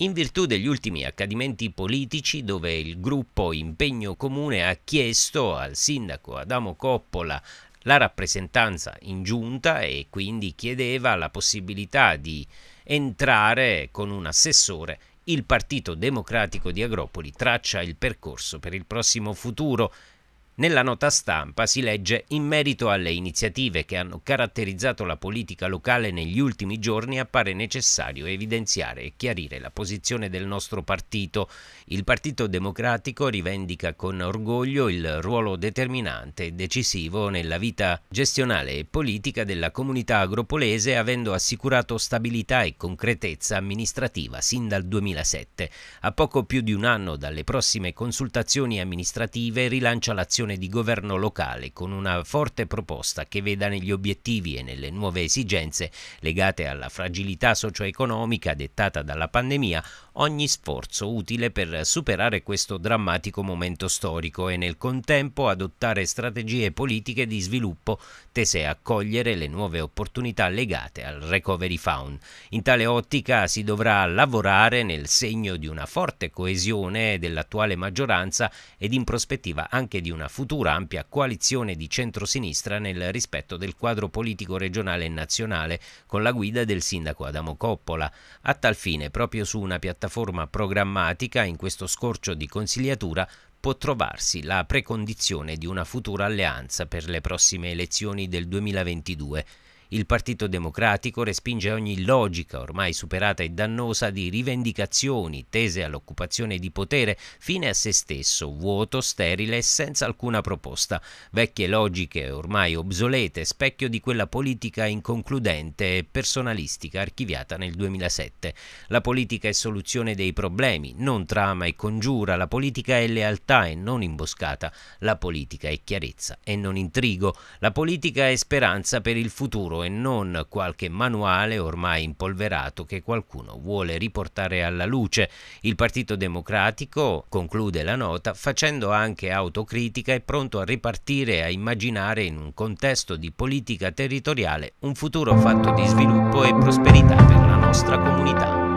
in virtù degli ultimi accadimenti politici dove il gruppo Impegno Comune ha chiesto al sindaco Adamo Coppola la rappresentanza in giunta e quindi chiedeva la possibilità di entrare con un assessore il Partito Democratico di Agropoli traccia il percorso per il prossimo futuro nella nota stampa si legge in merito alle iniziative che hanno caratterizzato la politica locale negli ultimi giorni appare necessario evidenziare e chiarire la posizione del nostro partito. Il Partito Democratico rivendica con orgoglio il ruolo determinante e decisivo nella vita gestionale e politica della comunità agropolese avendo assicurato stabilità e concretezza amministrativa sin dal 2007. A poco più di un anno dalle prossime consultazioni amministrative rilancia l'azione un'azione di governo locale con una forte proposta che veda negli obiettivi e nelle nuove esigenze legate alla fragilità socio-economica dettata dalla pandemia ogni sforzo utile per superare questo drammatico momento storico e nel contempo adottare strategie politiche di sviluppo tese a cogliere le nuove opportunità legate al Recovery Fund. In tale ottica si dovrà lavorare nel segno di una forte coesione dell'attuale maggioranza ed in prospettiva anche di una futura ampia coalizione di centrosinistra nel rispetto del quadro politico regionale e nazionale, con la guida del sindaco Adamo Coppola. A tal fine, proprio su una piattaforma programmatica, in questo scorcio di consigliatura, può trovarsi la precondizione di una futura alleanza per le prossime elezioni del 2022. Il Partito Democratico respinge ogni logica ormai superata e dannosa di rivendicazioni tese all'occupazione di potere fine a se stesso, vuoto, sterile e senza alcuna proposta. Vecchie logiche ormai obsolete, specchio di quella politica inconcludente e personalistica archiviata nel 2007. La politica è soluzione dei problemi, non trama e congiura, la politica è lealtà e non imboscata, la politica è chiarezza e non intrigo, la politica è speranza per il futuro lavoro e non qualche manuale ormai impolverato che qualcuno vuole riportare alla luce. Il Partito Democratico, conclude la nota, facendo anche autocritica è pronto a ripartire e a immaginare in un contesto di politica territoriale un futuro fatto di sviluppo e prosperità per la nostra comunità.